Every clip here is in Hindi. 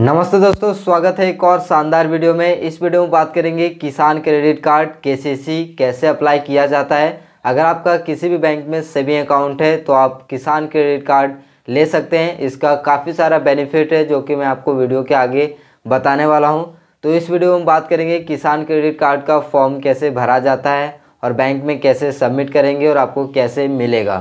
नमस्ते दोस्तों स्वागत है एक और शानदार वीडियो में इस वीडियो में बात करेंगे किसान क्रेडिट कार्ड केसीसी कैसे अप्लाई किया जाता है अगर आपका किसी भी बैंक में सेविंग अकाउंट है तो आप किसान क्रेडिट कार्ड ले सकते हैं इसका काफ़ी सारा बेनिफिट है जो कि मैं आपको वीडियो के आगे बताने वाला हूँ तो इस वीडियो में बात करेंगे किसान क्रेडिट कार्ड का फॉर्म कैसे भरा जाता है और बैंक में कैसे सबमिट करेंगे और आपको कैसे मिलेगा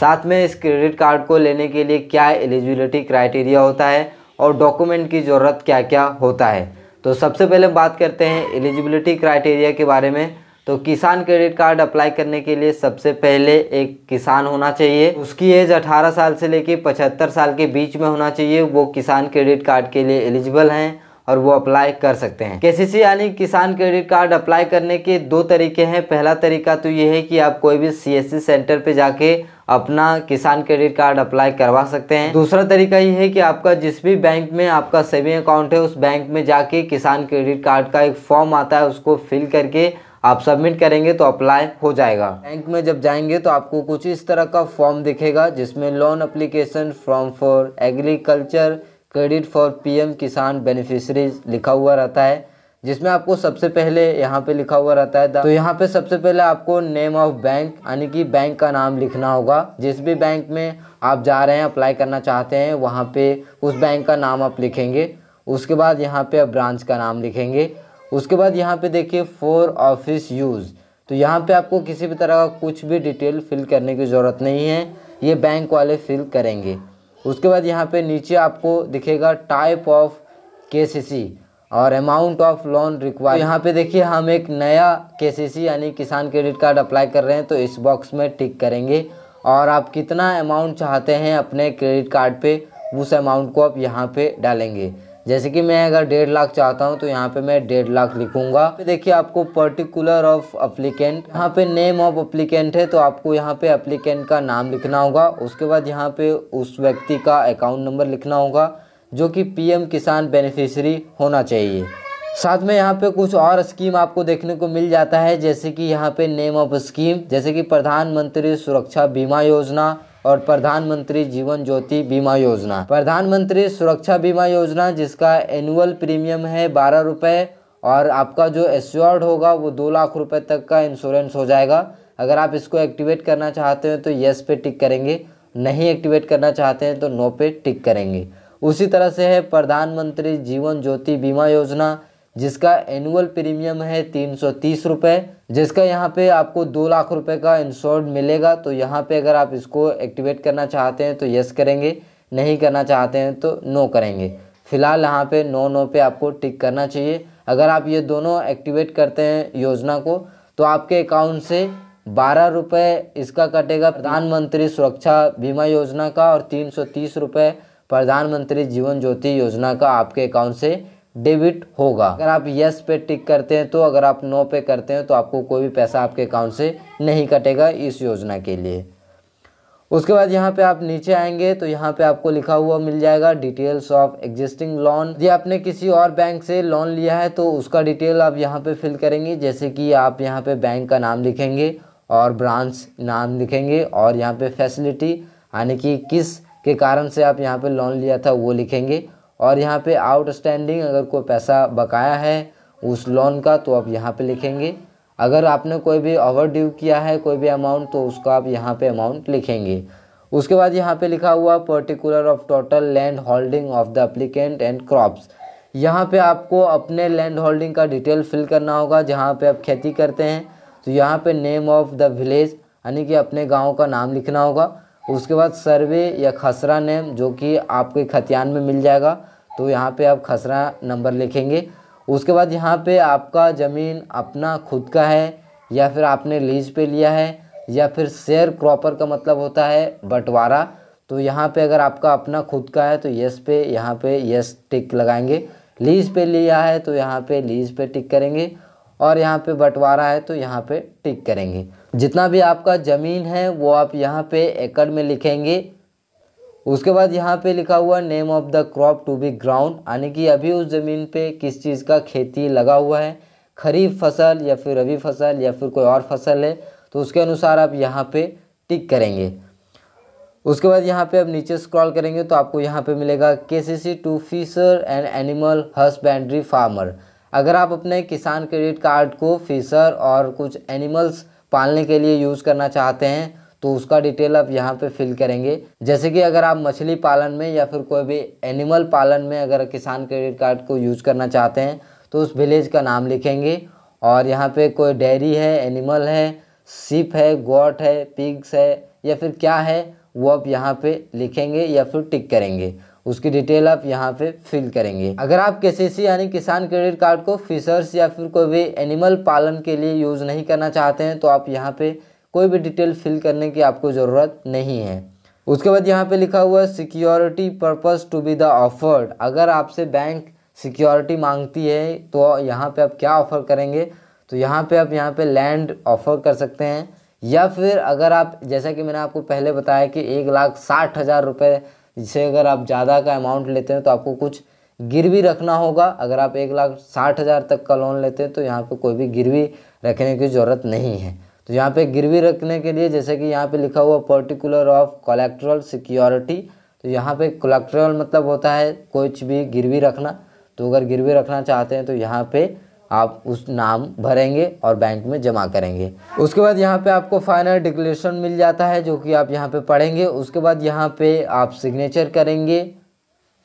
साथ में इस क्रेडिट कार्ड को लेने के लिए क्या एलिजिबिलिटी क्राइटेरिया होता है और डॉक्यूमेंट की ज़रूरत क्या क्या होता है तो सबसे पहले बात करते हैं एलिजिबिलिटी क्राइटेरिया के बारे में तो किसान क्रेडिट कार्ड अप्लाई करने के लिए सबसे पहले एक किसान होना चाहिए उसकी एज 18 साल से लेकर 75 साल के बीच में होना चाहिए वो किसान क्रेडिट कार्ड के लिए एलिजिबल हैं और वो अप्लाई कर सकते हैं के यानी किसान क्रेडिट कार्ड अप्लाई करने के दो तरीके हैं पहला तरीका तो ये है कि आप कोई भी सी सेंटर पे जाके अपना किसान क्रेडिट कार्ड अप्लाई करवा सकते हैं दूसरा तरीका ये है कि आपका जिस भी बैंक में आपका सेविंग अकाउंट है उस बैंक में जाके किसान क्रेडिट कार्ड का एक फॉर्म आता है उसको फिल करके आप सबमिट करेंगे तो अप्लाई हो जाएगा बैंक में जब जाएंगे तो आपको कुछ इस तरह का फॉर्म दिखेगा जिसमें loan application form for agriculture credit for PM Kisan beneficiaries लिखा हुआ रहता है जिसमें आपको सबसे पहले यहाँ पे लिखा हुआ रहता है तो यहाँ पे सबसे पहले आपको नेम ऑफ बैंक यानी कि बैंक का नाम लिखना होगा जिस भी बैंक में आप जा रहे हैं अप्लाई करना चाहते हैं वहाँ पे उस बैंक का नाम आप लिखेंगे उसके बाद यहाँ पे आप ब्रांच का नाम लिखेंगे उसके बाद यहाँ पे देखिए फोर ऑफिस यूज़ तो यहाँ पे आपको किसी भी तरह का कुछ भी डिटेल फिल करने की ज़रूरत नहीं है ये बैंक वाले फिल करेंगे उसके बाद यहाँ पे नीचे आपको दिखेगा टाइप ऑफ केसीसी और अमाउंट ऑफ लोन रिक्वायर यहाँ पे देखिए हम एक नया केसीसी यानी किसान क्रेडिट कार्ड अप्लाई कर रहे हैं तो इस बॉक्स में टिक करेंगे और आप कितना अमाउंट चाहते हैं अपने क्रेडिट कार्ड पे उस अमाउंट को आप यहाँ पे डालेंगे जैसे कि मैं अगर डेढ़ लाख चाहता हूँ तो यहाँ पे मैं डेढ़ लाख लिखूंगा देखिए आपको पर्टिकुलर ऑफ अप्लीकेंट यहाँ पे नेम ऑफ अप्लीकेंट है तो आपको यहाँ पे अप्लीकेंट का नाम लिखना होगा उसके बाद यहाँ पे उस व्यक्ति का अकाउंट नंबर लिखना होगा जो कि पीएम किसान बेनिफिशरी होना चाहिए साथ में यहाँ पे कुछ और स्कीम आपको देखने को मिल जाता है जैसे कि यहाँ पे नेम ऑफ स्कीम जैसे कि प्रधानमंत्री सुरक्षा बीमा योजना और प्रधानमंत्री जीवन ज्योति बीमा योजना प्रधानमंत्री सुरक्षा बीमा योजना जिसका एनुअल प्रीमियम है बारह रुपये और आपका जो एश्योर्ड होगा वो दो लाख रुपए तक का इंश्योरेंस हो जाएगा अगर आप इसको एक्टिवेट करना चाहते हैं तो येस पे टिक करेंगे नहीं एक्टिवेट करना चाहते हैं तो नो पे टिक करेंगे उसी तरह से है प्रधानमंत्री जीवन ज्योति बीमा योजना जिसका एनुअल प्रीमियम है तीन सौ तीस रुपये जिसका यहाँ पे आपको दो लाख रुपए का इंश्योर्ड मिलेगा तो यहाँ पे अगर आप इसको एक्टिवेट करना चाहते हैं तो यस करेंगे नहीं करना चाहते हैं तो नो करेंगे फ़िलहाल यहाँ पे नो नो पे आपको टिक करना चाहिए अगर आप ये दोनों एक्टिवेट करते हैं योजना को तो आपके अकाउंट से बारह रुपये इसका कटेगा प्रधानमंत्री सुरक्षा बीमा योजना का और तीन सौ तीस रुपये प्रधानमंत्री जीवन ज्योति योजना का आपके अकाउंट से डेबिट होगा अगर आप यस पे टिक करते हैं तो अगर आप नो पे करते हैं तो आपको कोई भी पैसा आपके अकाउंट से नहीं कटेगा इस योजना के लिए उसके बाद यहाँ पे आप नीचे आएंगे तो यहाँ पे आपको लिखा हुआ मिल जाएगा डिटेल्स ऑफ एग्जिस्टिंग लोन यदि आपने किसी और बैंक से लोन लिया है तो उसका डिटेल आप यहाँ पे फिल करेंगे जैसे कि आप यहाँ पे बैंक का नाम लिखेंगे और ब्रांच नाम लिखेंगे और यहाँ पे फैसिलिटी यानी कि किस के कारण से आप यहाँ पे लोन लिया था वो लिखेंगे और यहाँ पे आउटस्टैंडिंग अगर कोई पैसा बकाया है उस लोन का तो आप यहाँ पे लिखेंगे अगर आपने कोई भी ओवर ड्यू किया है कोई भी अमाउंट तो उसका आप यहाँ पे अमाउंट लिखेंगे उसके बाद यहाँ पे लिखा हुआ particular of total land holding of the applicant and crops यहाँ पे आपको अपने लैंड होल्डिंग का डिटेल फिल करना होगा जहाँ पर आप खेती करते हैं तो यहाँ पर नेम ऑफ द विलेज यानी कि अपने गाँव का नाम लिखना होगा उसके बाद सर्वे या खसरा नेम जो कि आपके खतियान में मिल जाएगा तो यहाँ पे आप खसरा नंबर लिखेंगे उसके बाद यहाँ पे आपका ज़मीन अपना खुद का है या फिर आपने लीज पे लिया है या फिर शेयर क्रॉपर का मतलब होता है बंटवारा तो यहाँ पे अगर आपका अपना खुद का है तो यस पे यहाँ पे यस टिक लगाएंगे लीज पे लिया है तो यहाँ पे लीज पे टिक करेंगे और यहाँ पे बंटवारा है तो यहाँ पे टिक करेंगे जितना भी आपका ज़मीन है वो आप यहाँ पे एकड़ में लिखेंगे उसके बाद यहाँ पे लिखा हुआ name of the crop to be ground यानी कि अभी उस ज़मीन पे किस चीज़ का खेती लगा हुआ है खरीफ फसल या फिर रबी फसल या फिर कोई और फसल है तो उसके अनुसार आप यहाँ पे टिक करेंगे उसके बाद यहाँ पे आप नीचे स्क्रॉल करेंगे तो आपको यहाँ पे मिलेगा K C C to fisher and animal husbandry farmer अगर आप अपने किसान क्रेडिट कार्ड को फिशर और कुछ एनिमल्स पालने के लिए यूज़ करना चाहते हैं तो उसका डिटेल आप यहाँ पे फिल करेंगे जैसे कि अगर आप मछली पालन में या फिर कोई भी एनिमल पालन में अगर किसान क्रेडिट कार्ड को यूज करना चाहते हैं तो उस विलेज का नाम लिखेंगे और यहाँ पे कोई डेयरी है एनिमल है सिप है गोट है पिग्स है या फिर क्या है वो आप यहाँ पे लिखेंगे या फिर टिक करेंगे उसकी डिटेल आप यहाँ पे फिल करेंगे अगर आप के यानी किसान क्रेडिट कार्ड को फिशर्स या फिर कोई भी एनिमल पालन के लिए यूज़ नहीं करना चाहते हैं तो आप यहाँ पे कोई भी डिटेल फिल करने की आपको ज़रूरत नहीं है उसके बाद यहाँ पे लिखा हुआ है security purpose to be the offered अगर आपसे बैंक सिक्योरिटी मांगती है तो यहाँ पे आप क्या ऑफ़र करेंगे तो यहाँ पे आप यहाँ पे लैंड ऑफ़र कर सकते हैं या फिर अगर आप जैसा कि मैंने आपको पहले बताया कि एक लाख साठ हज़ार रुपये से अगर आप ज़्यादा का अमाउंट लेते हैं तो आपको कुछ गिरवी रखना होगा अगर आप एक लाख साठ हज़ार तक का लोन लेते हैं तो यहाँ पे कोई भी गिरवी रखने की ज़रूरत नहीं है तो यहाँ पे गिरवी रखने के लिए जैसे कि यहाँ पे लिखा हुआ पर्टिकुलर ऑफ कोलेक्ट्रल सिक्योरिटी तो यहाँ पे कोलेक्ट्रल मतलब होता है कुछ भी गिरवी रखना तो अगर गिरवी रखना चाहते हैं तो यहाँ पे आप उस नाम भरेंगे और बैंक में जमा करेंगे उसके बाद यहाँ पे आपको फाइनल डिक्लेरेशन मिल जाता है जो कि आप यहाँ पे पढ़ेंगे उसके बाद यहाँ पे आप सिग्नेचर करेंगे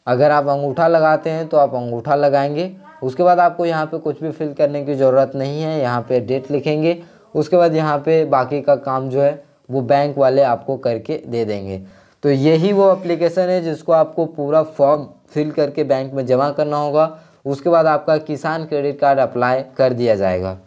अगर आप अंगूठा लगाते हैं तो आप अंगूठा लगाएंगे उसके बाद आपको यहाँ पे कुछ भी फिल करने की ज़रूरत नहीं है यहाँ पे डेट लिखेंगे उसके बाद यहाँ पे बाकी का काम जो है वो बैंक वाले आपको करके दे देंगे तो यही वो एप्लीकेशन है जिसको आपको पूरा फॉर्म फिल करके बैंक में जमा करना होगा उसके बाद आपका किसान क्रेडिट कार्ड अप्लाई कर दिया जाएगा